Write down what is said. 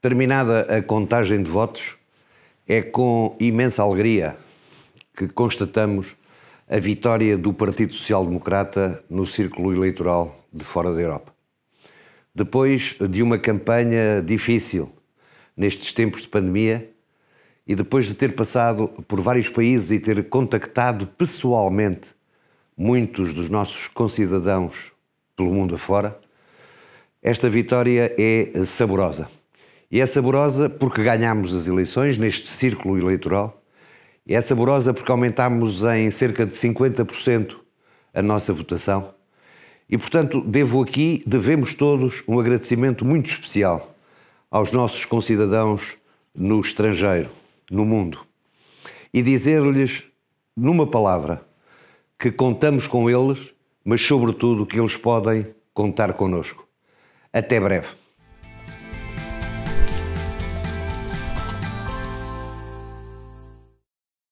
Terminada a contagem de votos, é com imensa alegria que constatamos a vitória do Partido Social Democrata no círculo eleitoral de fora da Europa. Depois de uma campanha difícil nestes tempos de pandemia e depois de ter passado por vários países e ter contactado pessoalmente muitos dos nossos concidadãos pelo mundo afora, esta vitória é saborosa e é saborosa porque ganhámos as eleições neste círculo eleitoral. E é saborosa porque aumentámos em cerca de 50% a nossa votação. E, portanto, devo aqui, devemos todos um agradecimento muito especial aos nossos concidadãos no estrangeiro, no mundo. E dizer-lhes, numa palavra, que contamos com eles, mas, sobretudo, que eles podem contar connosco. Até breve.